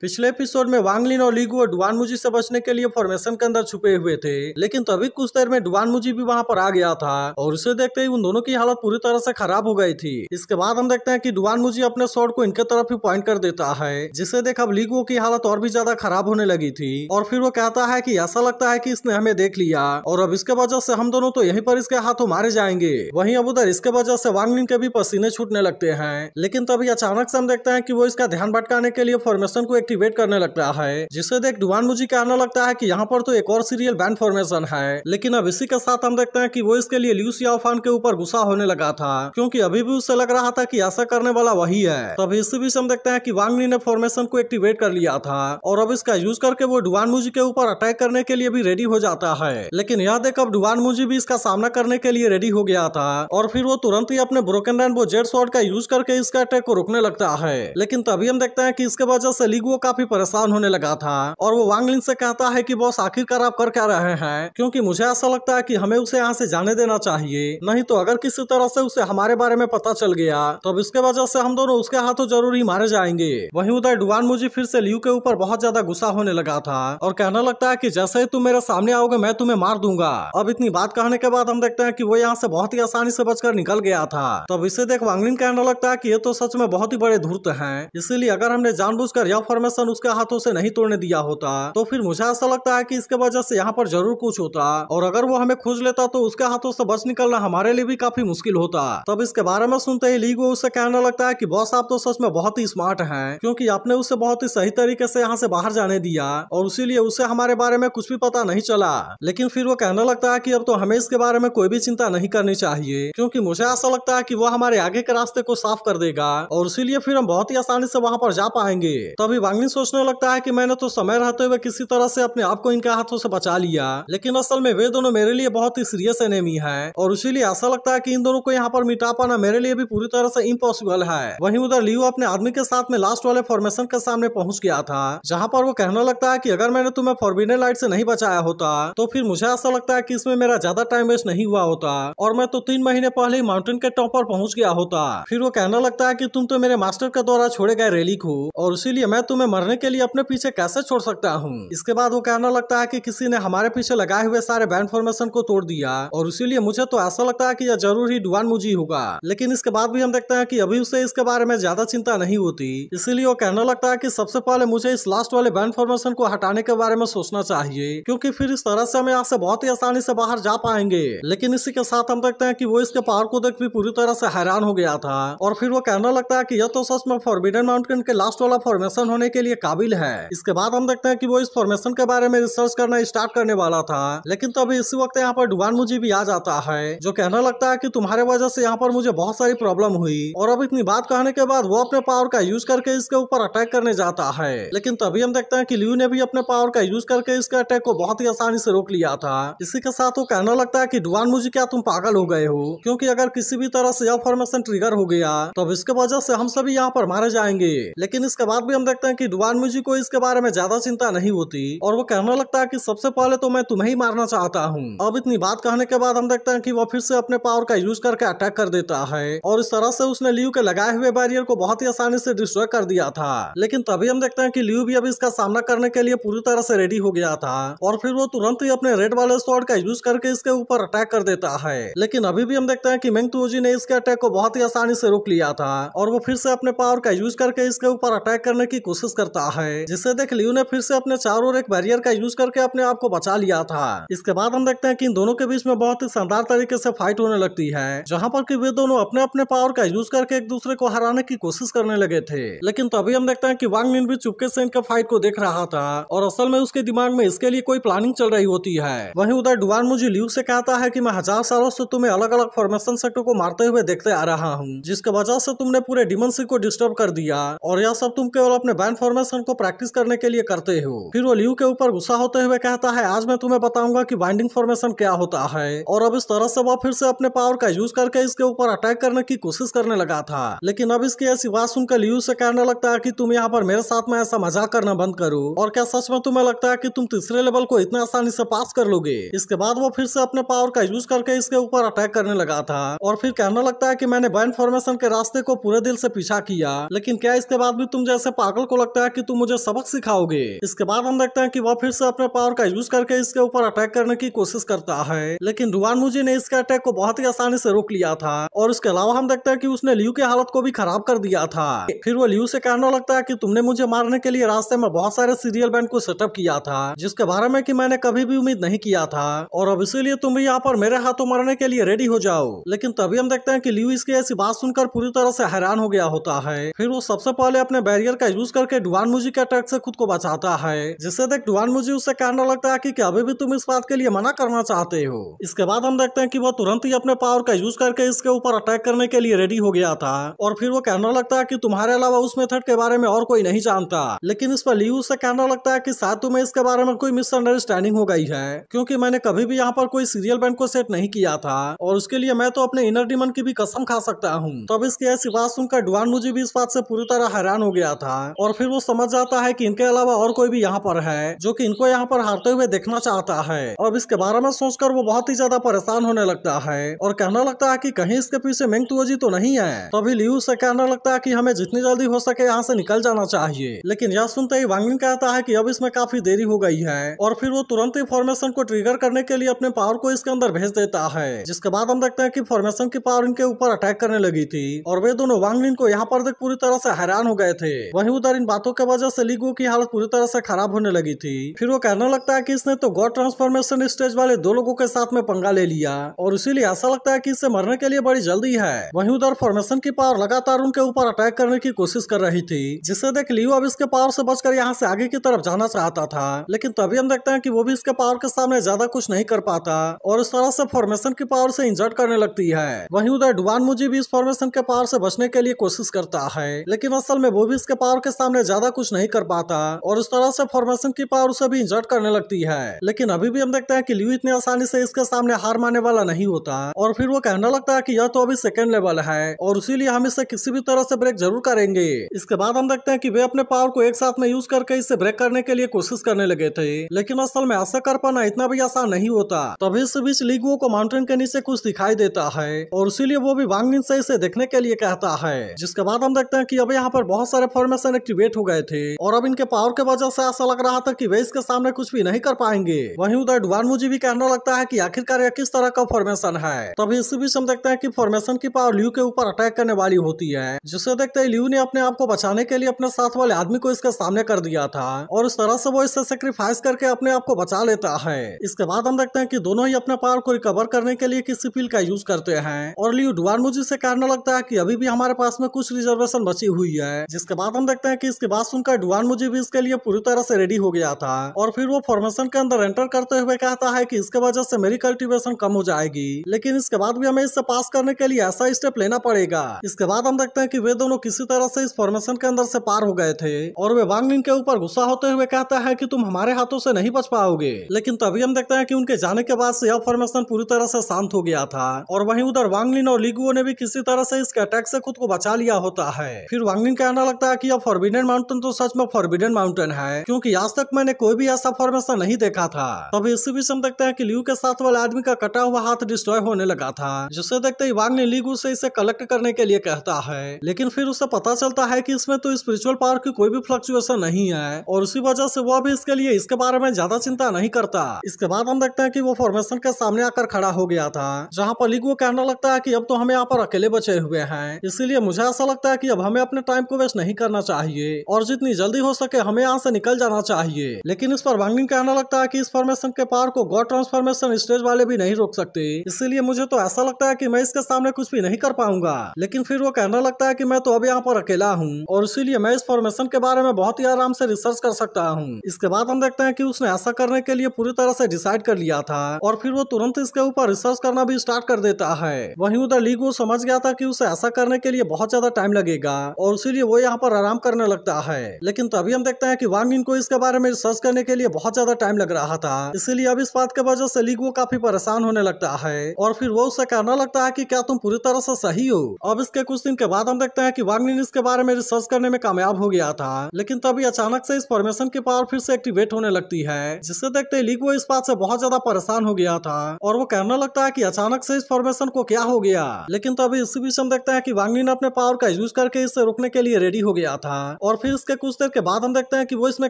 पिछले एपिसोड में वांगलिन और और डुआन मुजी से बचने के लिए फॉर्मेशन के अंदर छुपे हुए थे लेकिन तभी तो कुछ देर में डुआन मुजी भी वहां पर आ गया था और उसे देखते ही उन दोनों की हालत पूरी तरह से खराब हो गई थी इसके बाद हम देखते हैं कि डुआन मुजी अपने शॉट को इनके तरफ ही पॉइंट कर देता है जिसे देख अब लीगुओ की हालत और भी ज्यादा खराब होने लगी थी और फिर वो कहता है की ऐसा लगता है की इसने हमें देख लिया और अब इसके वजह से हम दोनों तो यही पर इसके हाथों मारे जाएंगे वही अब उधर इसके वजह से वांगलिन के भी पसीने छूटने लगते हैं लेकिन तभी अचानक से हम देखते हैं की वो इसका ध्यान भटकाने के लिए फॉर्मेशन को एक्टिवेट करने लगता है जिसे देख डुबान मुझी कहने लगता है की यहाँ पर तो एक और सीरियल बैंड फॉर्मेशन है लेकिन अब इसी के साथ हम देखते हैं की वो इसके लिए ल्यूस याफान के ऊपर गुस्सा होने लगा था क्योंकि अभी भी उससे लग रहा था की ऐसा करने वाला वही है तब इसी बीच हम देखते हैं की वांगनी ने फॉर्मेशन को एक्टिवेट कर लिया था और अब इसका यूज करके वो डुबान मुझी के ऊपर अटैक करने के लिए भी रेडी हो जाता है लेकिन यह देख अब डुबान मुझी भी इसका सामना करने के लिए रेडी हो गया था और फिर वो तुरंत ही अपने ब्रोकन रैन वो जेड शॉर्ट का यूज करके इसका अटैक को रोकने लगता है लेकिन तभी हम देखते हैं कि इसके वजह से लीगो वो काफी परेशान होने लगा था और वो वांगलिन से कहता है कि बॉस आखिरकार आप कर क्या रहे हैं क्योंकि मुझे ऐसा लगता है कि हमें उसे यहाँ से जाने देना चाहिए नहीं तो अगर किसी तरह से उसे हमारे बारे में पता चल गया तो अब इसके वजह से हम दोनों उसके हाथों जरूर ही मारे जाएंगे वही उधर डुआन मुझे फिर से लियू के ऊपर बहुत ज्यादा गुस्सा होने लगा था और कहने लगता है की जैसे ही तुम मेरे सामने आओगे मैं तुम्हें मार दूंगा अब इतनी बात कहने के बाद हम देखते हैं की वो यहाँ से बहुत ही आसानी से बचकर निकल गया था तब इसे देख वांगलिन कहने लगता है की ये तो सच में बहुत ही बड़े धूर्त है इसीलिए अगर हमने जानबूझकर यह फॉर्म इन्फॉर्मेशन उसके हाथों से नहीं तोड़ने दिया होता तो फिर मुझे ऐसा लगता है कि इसके वजह से यहाँ पर जरूर कुछ होता और अगर वो हमें खोज लेता तो उसके हाथों से बच निकलना हमारे लिए भी काफी मुश्किल होता तब इसके बारे में सुनते ही लीगो उसे कहने लगता है की बॉस आप तो सच में बहुत ही स्मार्ट है क्यूँकी आपने उसे बहुत ही सही तरीके से यहाँ से बाहर जाने दिया और उसीलिए उसे हमारे बारे में कुछ भी पता नहीं चला लेकिन फिर वो कहने लगता है की अब तो हमें इसके बारे में कोई भी चिंता नहीं करनी चाहिए क्योंकि मुझे ऐसा लगता है कि वो हमारे आगे के रास्ते को साफ कर देगा और इसीलिए फिर हम बहुत ही आसानी से वहाँ पर जा पाएंगे तभी रागनी सोचने लगता है कि मैंने तो समय रहते हुए किसी तरह से अपने आप को इनके हाथों से बचा लिया लेकिन असल में वे दोनों मेरे लिए बहुत ही सीरियस एनेमी है और इसीलिए ऐसा लगता है की इन दोनों को यहाँ पर मिटा पाना मेरे लिए भी पूरी तरह से इम्पोसिबल है वही उधर लियो अपने आदमी के साथ में लास्ट वाले फॉर्मेशन के सामने पहुंच गया था जहाँ पर वो कहने लगता है की अगर मैंने तुम्हें फॉरबिने लाइट से नहीं बचाया होता तो फिर मुझे ऐसा लगता है की इसमें मेरा ज्यादा टाइम वेस्ट नहीं हुआ होता और मैं तो तीन महीने पहले ही माउंटेन के टॉप पर पहुंच गया होता फिर वो कहने लगता है की तुम तो मेरे मास्टर के द्वारा छोड़े गए रैली को और इसीलिए मैं तुम्हें मैं मरने के लिए अपने पीछे कैसे छोड़ सकता हूँ इसके बाद वो कहना लगता है की कि किसी ने हमारे पीछे लगाए हुए सारे बैंड फॉर्मेशन को तोड़ दिया और इसीलिए मुझे तो ऐसा लगता है की यह जरूर ही डुवान मुझी होगा लेकिन इसके बाद भी हम देखते हैं की अभी उसे इसके बारे में ज्यादा चिंता नहीं होती इसीलिए वो कहने लगता है की सबसे पहले मुझे इस लास्ट वाले बैंड फॉर्मेशन को हटाने के बारे में सोचना चाहिए क्योंकि फिर इस तरह से हम यहाँ से बहुत ही आसानी से बाहर जा पाएंगे लेकिन इसी के साथ हम देखते हैं कि वो इसके पावर को देख भी पूरी तरह से हैरान हो गया था और फिर वो कहना लगता है कि यह तो सच में फॉरबिडन माउंटेन के लास्ट वाला फॉर्मेशन होने के लिए काबिल है इसके बाद हम देखते हैं कि वो इस फॉर्मेशन के बारे में रिसर्च करना स्टार्ट करने वाला था लेकिन तभी तो इसी वक्त यहाँ पर डुबान मुझे भी आ जाता है जो कहना लगता है की तुम्हारे वजह से यहाँ पर मुझे बहुत सारी प्रॉब्लम हुई और अब इतनी बात कहने के बाद वो अपने पावर का यूज करके इसके ऊपर अटैक करने जाता है लेकिन तभी हम देखते हैं की लियू ने भी अपने पावर का यूज करके इसके अटैक को बहुत ही आसानी से रोक लिया था इसी के साथ वो कहना लगता है की डुबान मुझे क्या तुम पागल हो गए हो क्योंकि अगर किसी भी तरह से यह फॉर्मेशन ट्रिगर हो गया तो इसके वजह से हम सभी यहाँ पर मारे जाएंगे लेकिन इसके बाद भी हम देखते हैं कि कि डुबान मुझी को इसके बारे में ज्यादा चिंता नहीं होती और वो कहने लगता है कि सबसे पहले तो मैं तुम्हें ही मारना चाहता हूँ अब इतनी बात कहने के बाद हम देखते हैं कि वो फिर से अपने पावर का यूज करके अटैक कर देता है और इस तरह से उसने लियू के लगाए हुए बैरियर को बहुत ही आसानी से डिस्ट्रॉय कर दिया था लेकिन तभी हम देखते हैं की लियू भी अभी इसका सामना करने के लिए पूरी तरह से रेडी हो गया था और फिर वो तुरंत ही अपने रेड वाले स्वॉर्ड का यूज करके इसके ऊपर अटैक कर देता है लेकिन अभी भी हम देखते हैं की मेंग ने इसके अटैक को बहुत ही आसानी से रोक लिया था और वो फिर से अपने पावर का यूज करके इसके ऊपर अटैक करने की कोशिश कोशिश करता है जिसे देख लियो ने फिर से अपने चारों ओर एक बैरियर का यूज करके अपने आप को बचा लिया था इसके बाद हम देखते हैं कि इन दोनों के बीच में बहुत ही शानदार तरीके से फाइट होने लगती है जहाँ पर की वे दोनों अपने अपने पावर का यूज करके एक दूसरे को हराने की कोशिश करने लगे थे लेकिन तभी हम देखते हैं की वांग निन भी चुपके से इनके फाइट को देख रहा था और असल में उसके दिमाग में इसके लिए कोई प्लानिंग चल रही होती है वही उधर डुवान मुझे लियू से कहता है की मैं हजार सालों से तुम्हें अलग अलग फॉर्मेशन सेक्टर को मारते हुए देखते आ रहा हूँ जिसके वजह से तुमने पूरे डिमन को डिस्टर्ब कर दिया और यह सब तुम केवल अपने बैन ट्रांसफॉर्मेशन को प्रैक्टिस करने के लिए करते हो फिर वो लियू के ऊपर गुस्सा होते हुए कहता है आज मैं तुम्हें बताऊंगा की बाइंडिंग फॉर्मेशन क्या होता है और अब इस तरह से वह फिर से अपने पावर का यूज करके इसके ऊपर अटैक करने की कोशिश करने लगा था लेकिन अब इसकी ऐसी बात सुनकर लियू से कहने लगता है की तुम यहाँ पर मेरे साथ में ऐसा मजाक करना बंद करो और क्या सच में तुम्हें लगता है की तुम तीसरे लेवल को इतना आसानी से पास कर लोगे इसके बाद वो फिर से अपने पावर का यूज करके इसके ऊपर अटैक करने लगा था और फिर कहने लगता है की मैंने बैंड फॉर्मेशन के रास्ते को पूरे दिल से पीछा किया लेकिन क्या इसके बाद भी तुम जैसे पागल को लगता है कि तुम मुझे सबक सिखाओगे इसके बाद हम देखते हैं कि वह फिर से अपने पावर का यूज करके इसके ऊपर अटैक करने की कोशिश करता है लेकिन रुवान मुझे ने इसके अटैक को बहुत ही आसानी से रोक लिया था और उसके अलावा हम देखते हैं कि उसने लियू की हालत को भी खराब कर दिया था फिर वो लियू से कहने लगता है कि तुमने मुझे मारने के लिए रास्ते में बहुत सारे सीरियल बैंड को सेटअप किया था जिसके बारे में कि मैंने कभी भी उम्मीद नहीं किया था और अब इसीलिए तुम भी यहाँ पर मेरे हाथों मरने के लिए रेडी हो जाओ लेकिन तभी हम देखते हैं की लियू इसकी ऐसी बात सुनकर पूरी तरह से हैरान हो गया होता है फिर वो सबसे पहले अपने बैरियर का यूज करके के डुआन मुजी के अटैक से खुद को बचाता है जिसे देख डुआन मुजी उसे कहने लगता है की अभी भी तुम इस बात के लिए मना करना चाहते हो इसके बाद हम देखते हैं की वो तुरंत ही अपने पावर का यूज करके इसके ऊपर अटैक करने के लिए रेडी हो गया था और फिर वो कहने लगता है की तुम्हारे अलावा उस मेथड के बारे में और कोई नहीं जानता लेकिन इस पर लियू से कहना लगता है की शायद तुम्हें इसके बारे में कोई मिसअंडरस्टैंडिंग हो गई है क्योंकि मैंने कभी भी यहाँ पर कोई सीरियल बैंड को सेट नहीं किया था और उसके लिए मैं तो अपने इनर डिमन की भी कसम खा सकता हूँ तब इसकी ऐसी बात सुनकर डुआन मुझे भी इस बात से पूरी तरह हैरान हो गया था और फिर फिर वो समझ जाता है कि इनके अलावा और कोई भी यहाँ पर है जो कि इनको यहाँ पर हारते हुए देखना चाहता है और इसके बारे में सोचकर वो बहुत ही ज्यादा परेशान होने लगता है और कहने लगता है कि कहीं इसके पीछे मेंग तुअजी तो नहीं है तभी लियू से कहने लगता है कि हमें जितनी जल्दी हो सके यहाँ से निकल जाना चाहिए लेकिन यह सुनते ही वांगलिन कहता है की अब इसमें काफी देरी हो गई है और फिर वो तुरंत ही फॉर्मेशन को ट्रिगर करने के लिए अपने पावर को इसके अंदर भेज देता है जिसके बाद हम देखते हैं कि फॉर्मेशन की पावर इनके ऊपर अटैक करने लगी थी और वे दोनों वांगलिन को यहाँ पर देख पूरी तरह से हैरान हो गए थे वही उधर इन बातों की वजह से लीगो की हालत पूरी तरह से खराब होने लगी थी फिर वो कहने लगता है कि इसने तो गॉड ट्रांसफॉर्मेशन स्टेज वाले दो लोगों के साथ में पंगा ले लिया और इसीलिए ऐसा लगता है कि इसे मरने के लिए बड़ी जल्दी है वही उधर फॉर्मेशन की पावर लगातार उनके ऊपर अटैक करने की कोशिश कर रही थी जिसे देख लियो अब इसके पावर से बचकर यहाँ से आगे की तरफ जाना चाहता था लेकिन तभी हम देखते हैं कि वो भी इसके पावर के सामने ज्यादा कुछ नहीं कर पाता और इस तरह से फॉर्मेशन की पावर से इंजर्ट करने लगती है वही उधर डुबान मुझे भी इस फॉर्मेशन के पावर से बचने के लिए कोशिश करता है लेकिन असल में वो भी इसके पावर के सामने ज्यादा कुछ नहीं कर पाता और उस तरह से फॉर्मेशन की पावर उसे भी इंजर्ट करने लगती है लेकिन अभी भी हम देखते हैं कि लियू इतनी आसानी से इसके सामने हार मानने वाला नहीं होता और फिर वो कहने लगता है कि यह तो अभी सेकेंड लेवल है और इसीलिए हम इसे किसी भी तरह से ब्रेक जरूर करेंगे इसके बाद हम देखते हैं की वे अपने पावर को एक साथ में यूज करके इसे ब्रेक करने के लिए कोशिश करने लगे थे लेकिन असल में ऐसा कर पाना इतना भी आसान नहीं होता तभी इस बीच लीगुओ को माउंटेन के नीचे कुछ दिखाई देता है और इसीलिए वो भी वांगिन से इसे देखने के लिए कहता है जिसके बाद हम देखते हैं कि अब यहाँ पर बहुत सारे फॉर्मेशन एक्टिवेट हो गए थे और अब इनके पावर के वजह से ऐसा लग रहा था कि वे इसके सामने कुछ भी नहीं कर पाएंगे वहीं उधर डुवानमू मुझे भी कहना लगता है कि आखिरकार यह किस तरह का फॉर्मेशन है तभी इसी बीच हम देखते हैं कि फॉर्मेशन की पावर ल्यू के ऊपर अटैक करने वाली होती है जिसे देखते ही ल्यू ने अपने आप को बचाने के लिए अपने साथ वाले आदमी को इसके सामने कर दिया था और इस तरह से वो इसे सेक्रीफाइस करके अपने आप को बचा लेता है इसके बाद हम देखते हैं कि दोनों ही अपने पावर को रिकवर करने के लिए किसी फील का यूज करते हैं और लियू डुवानमू मुझे कहना लगता है की अभी भी हमारे पास में कुछ रिजर्वेशन बची हुई है जिसके बाद हम देखते हैं कि इसके बात सुनकर डुआन मुझे भी इसके लिए पूरी तरह से रेडी हो गया था और फिर वो फॉर्मेशन के अंदर एंटर करते हुए कहता है की इसके वजह से मेरी कल्टिवेशन कम हो जाएगी लेकिन इसके बाद भी हमें इससे पास करने के लिए ऐसा स्टेप लेना पड़ेगा इसके बाद हम देखते हैं की वे दोनों किसी तरह से इस फॉर्मेशन के अंदर से पार हो गए थे और वे वांगलिन के ऊपर गुस्सा होते हुए कहता है की तुम हमारे हाथों से नहीं बच पाओगे लेकिन तभी हम देखते हैं की उनके जाने के बाद से यह फॉर्मेशन पूरी तरह से शांत हो गया था और वही उधर वांगलिन और लीगुओ ने भी किसी तरह से इसके अटैक से खुद को बचा लिया होता है फिर वांगलिन कहना लगता है की यह फॉरबिडन माउंटेन तो सच में फॉरबिडन माउंटेन है क्योंकि आज तक मैंने कोई भी ऐसा फॉर्मेशन नहीं देखा था तभी इसी बीच हम देखते हैं कि लियू के साथ वाले आदमी का कटा हुआ हाथ डिस्ट्रॉय होने लगा था जिसे देखते ही वांग ने लीगू से इसे कलेक्ट करने के लिए कहता है लेकिन फिर उसे पता चलता है की इसमें तो स्पिरिचुअल पावर की कोई भी फ्लक्चुएशन नहीं है और उसी वजह से वह भी इसके लिए इसके बारे में ज्यादा चिंता नहीं करता इसके बाद हम देखते हैं की वो फॉर्मेशन के सामने आकर खड़ा हो गया था जहाँ पर लीगू कहने लगता है की अब तो हम यहाँ पर अकेले बचे हुए हैं इसीलिए मुझे ऐसा लगता है की अब हमें अपने टाइम को वेस्ट नहीं करना चाहिए और जितनी जल्दी हो सके हमें यहाँ से निकल जाना चाहिए लेकिन इस पर वांगिंग कहना लगता है की इस फॉर्मेशन के पार को गॉड ट्रांसफॉर्मेशन स्टेज वाले भी नहीं रोक सकते इसीलिए मुझे तो ऐसा लगता है की मैं इसके सामने कुछ भी नहीं कर पाऊंगा लेकिन फिर वो कहना लगता है की मैं तो अब यहाँ पर अकेला हूँ और इसीलिए मैं इस फॉर्मेशन के बारे में बहुत ही आराम से रिसर्च कर सकता हूँ इसके बाद हम देखते हैं की उसने ऐसा करने के लिए पूरी तरह से डिसाइड कर लिया था और फिर वो तुरंत इसके ऊपर रिसर्च करना भी स्टार्ट कर देता है वहीं उधर लीग वो समझ गया था कि उसे ऐसा करने के लिए बहुत ज्यादा टाइम लगेगा और इसीलिए वो यहाँ पर आराम करने लगता सकता है लेकिन तभी तो हम देखते हैं कि वांगिन को इसके बारे में रिसर्च करने के लिए बहुत ज्यादा टाइम लग रहा था इसीलिए अब इस बात के वजह से लीग वो काफी परेशान होने लगता है और फिर वो उसे कहना लगता है की क्या तुम पूरी तरह से सही हो अब इसके कुछ दिन के बाद हम देखते हैं की वांगिन इसके बारे में रिसर्च करने में कामयाब हो गया था लेकिन तभी अचानक से इस परमिशन की पावर फिर से एक्टिवेट होने लगती है जिसे देखते लीग वो इस बात से बहुत ज्यादा परेशान हो गया था और वो कहने लगता है कि अचानक से इस फॉर्मेशन को क्या हो गया लेकिन तो अभी इसी बीच हम देखते हैं कि वांगलिन अपने पावर का यूज करके इसे रोकने के लिए रेडी हो गया था और और फिर इसके कुछ देर के बाद हम देखते हैं कि वो इसमें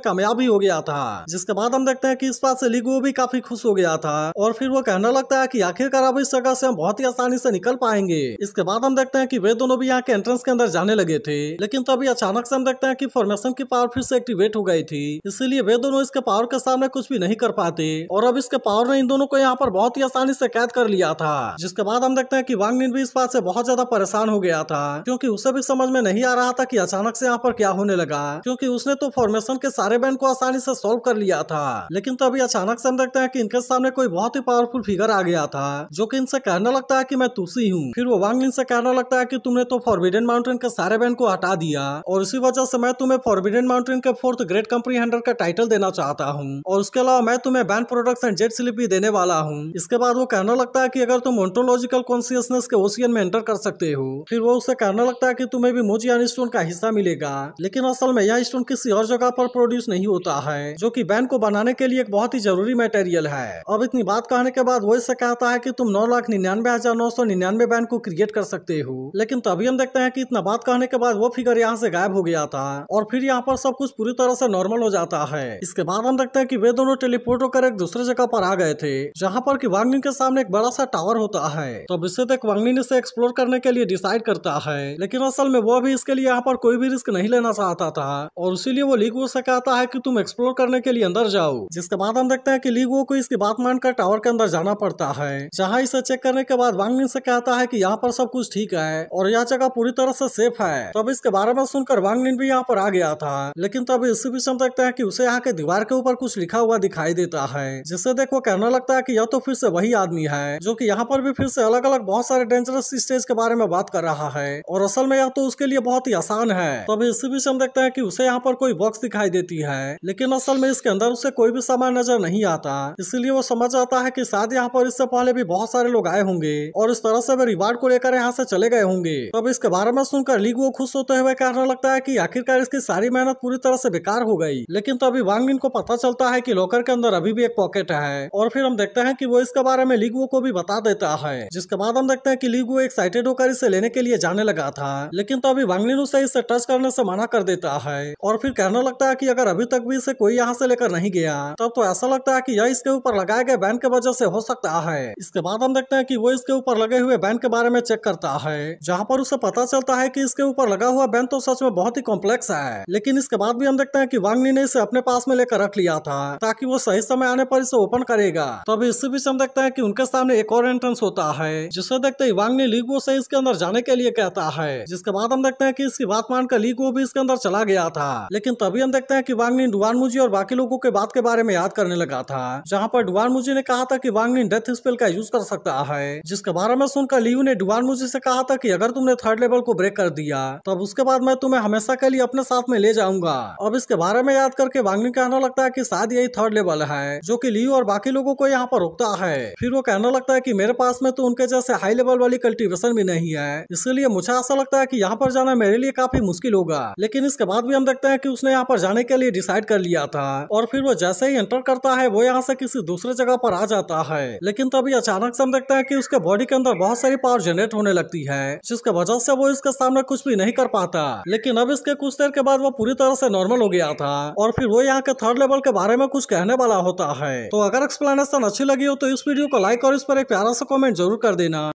कामयाब हो गया था जिसके बाद हम देखते हैं कि इस बात से लिगुओ भी काफी खुश हो गया था और फिर वो कहने लगता है कि आखिरकार अब इस जगह से हम बहुत ही आसानी से निकल पाएंगे इसके बाद हम देखते हैं कि वे दोनों भी यहाँ के एंट्रेंस के अंदर जाने लगे थे लेकिन तभी तो अचानक से हम देखते हैं की फॉर्मेशन की पावर फिर से एक्टिवेट हो गई थी इसीलिए वे दोनों इसके पावर के सामने कुछ भी नहीं कर पाते और अब इसके पावर ने इन दोनों को यहाँ पर बहुत ही आसानी से कैद कर लिया था जिसके बाद हम देखते हैं की वांगनिन भी इस बात से बहुत ज्यादा परेशान हो गया था क्यूँकी उसे भी समझ में नहीं आ रहा था की अचानक से यहाँ पर क्या होने लगा क्योंकि उसने तो फॉर्मेशन के सारे बैंड को आसानी से सोल्व कर लिया था लेकिन तभी तो अचानक से हम देखते हैं कि इनके सामने कोई बहुत ही पावरफुल फिगर आ गया था जो कि इनसे कहने लगता है कि मैं तुसी हूँ फिर वो वांगलिन से कहने लगता है कि तुमने तो फॉरबिडन माउंटेन के सारे बैंड को हटा दिया और इसी वजह से मैं तुम्हें फॉरबिडन माउंटेन के फोर्थ ग्रेट कंप्रीहेंडर का टाइटल देना चाहता हूँ और उसके अलावा मैं तुम्हें band product and jet slip भी देने वाला हूँ इसके बाद वो कहने लगता है की अगर तुम ऑन्टोलॉजिकल कॉन्सियसनेस के ओशियन में एंटर कर सकते हो फिर वो उसे कहने लगता है की तुम्हें भी मोजी स्टोन का हिस्सा मिलेगा लेकिन असल में यह स्टोन किसी और जगह पर प्रोड्यूस नहीं होता है जो की बैन को बनाने के लिए एक बहुत ही जरूरी मटेरियल है अब इतनी बात कहने के बाद वो इससे कहता है की तुम नौ लाख निन्यानवे हजार नौ सौ निन्यानवे बैन को क्रिएट कर सकते हो लेकिन तभी हम देखते हैं की इतना बात कहने के बाद वो फिगर यहाँ से गायब हो गया था और फिर यहाँ पर सब कुछ पूरी तरह से नॉर्मल हो जाता है इसके बाद हम देखते हैं की वे दोनों टेलीपोर्ट होकर एक दूसरे जगह पर आ गए थे जहाँ पर की वांगलिन के सामने एक बड़ा सा टावर होता है तो इससे तक वांगलिन इसे एक्सप्लोर करने के लिए डिसाइड करता है लेकिन असल में वो भी इसके लिए यहाँ पर कोई भी रिस्क नहीं लेना चाहता बताता है और इसीलिए वो लीगो से कहता है कि तुम एक्सप्लोर करने के लिए अंदर जाओ जिसके बाद हम देखते हैं कि लीगो को इसकी बात मानकर टावर के अंदर जाना पड़ता है जहाँ इसे चेक करने के बाद वांग से कहता है की यहाँ पर सब कुछ ठीक है और यह जगह पूरी तरह से सेफ है तब इसके बारे में सुनकर वांग भी यहाँ पर आ गया था लेकिन तब इसी बीच हम देखते हैं की उसे यहाँ के दीवार के ऊपर कुछ लिखा हुआ दिखाई देता है जिसे देख वो कहने लगता है की यह तो फिर से वही आदमी है जो की यहाँ पर भी फिर से अलग अलग बहुत सारे डेंजरस स्टेज के बारे में बात कर रहा है और असल में यह तो उसके लिए बहुत ही आसान है तब इसी बीच हम देखते हैं कि उसे यहाँ पर कोई बॉक्स दिखाई देती है लेकिन असल में इसके अंदर उसे कोई भी सामान नजर नहीं आता इसीलिए वो समझ आता है की शायद यहाँ पर इससे पहले भी बहुत सारे लोग आए होंगे और इस तरह से वे रिवार्ड को लेकर यहाँ से चले गए होंगे तब इसके बारे में सुनकर लीग वो खुश होते हुए कहने लगता है की आखिरकार इसकी सारी मेहनत पूरी तरह से बेकार हो गई लेकिन तभी वांग को पता चलता है की लॉकर के अंदर अभी भी एक पॉकेट है और फिर हम देखते हैं की वो इसके बारे में लीगवो को भी बता देता है जिसके बाद हम देखते हैं की लीग एक्साइटेड होकर इसे लेने के लिए जाने लगा था लेकिन तभी वांगलिन उसे इसे टच करने से मना कर देता है और फिर कहने लगता है की अगर अभी तक भी इसे कोई यहाँ से लेकर नहीं गया तब तो ऐसा लगता है की यह इसके ऊपर लगाए गए बैन के वजह से हो सकता है इसके बाद हम देखते हैं कि वो इसके ऊपर लगे हुए बैन के बारे में चेक करता है जहाँ पर उसे पता चलता है की इसके ऊपर लगा हुआ बैन तो सच में बहुत ही कॉम्प्लेक्स है लेकिन इसके बाद भी हम देखते हैं की वांगनी ने इसे अपने पास में लेकर रख लिया था ताकि वो सही समय आने पर इसे ओपन करेगा तो अभी इसी बीच हम देखते हैं की उनके सामने एक और एंट्रेंस होता है जिसे देखते ही वांगनी लीगो से इसके अंदर जाने के लिए कहता है जिसके बाद हम देखते हैं कि इसकी बात मानकर लीगो भी इसके अंदर अंदर चला गया था लेकिन तभी हम देखते हैं कि वांगलिन डुआनमुजी और बाकी लोगों के बात के बारे में याद करने लगा था जहाँ पर डुआनमुजी ने कहा था की वांगलिन डेथ स्पेल का यूज कर सकता है जिसके बारे में सुनकर लियू ने डुआनमुजी से कहा था की अगर तुमने थर्ड लेवल को ब्रेक कर दिया तब उसके बाद मैं तुम्हें हमेशा के लिए अपने साथ में ले जाऊंगा अब इसके बारे में याद करके वांगलिन कहना लगता है की शायद यही थर्ड लेवल है जो की लियू और बाकी लोगों को यहाँ पर रोकता है फिर वो कहना लगता है की मेरे पास में तो उनके जैसे हाई लेवल वाली कल्टिवेशन भी नहीं है इसलिए मुझे ऐसा लगता है की यहाँ पर जाना मेरे लिए काफी मुश्किल होगा लेकिन इसके बाद भी हम देखते हैं कि उसने यहाँ पर जाने के लिए डिसाइड कर लिया था और फिर वो जैसे ही एंटर करता है वो यहाँ से किसी दूसरे जगह पर आ जाता है लेकिन तभी अचानक से हम देखते हैं कि उसके बॉडी के अंदर बहुत सारी पावर जनरेट होने लगती है जिसके वजह से वो इसके सामने कुछ भी नहीं कर पाता लेकिन अब इसके कुछ देर के बाद वो पूरी तरह से नॉर्मल हो गया था और फिर वो यहाँ के थर्ड लेवल के बारे में कुछ कहने वाला होता है तो अगर एक्सप्लेनेशन अच्छी लगी हो तो इस वीडियो को लाइक और इस पर एक प्यारा सा कॉमेंट जरूर कर देना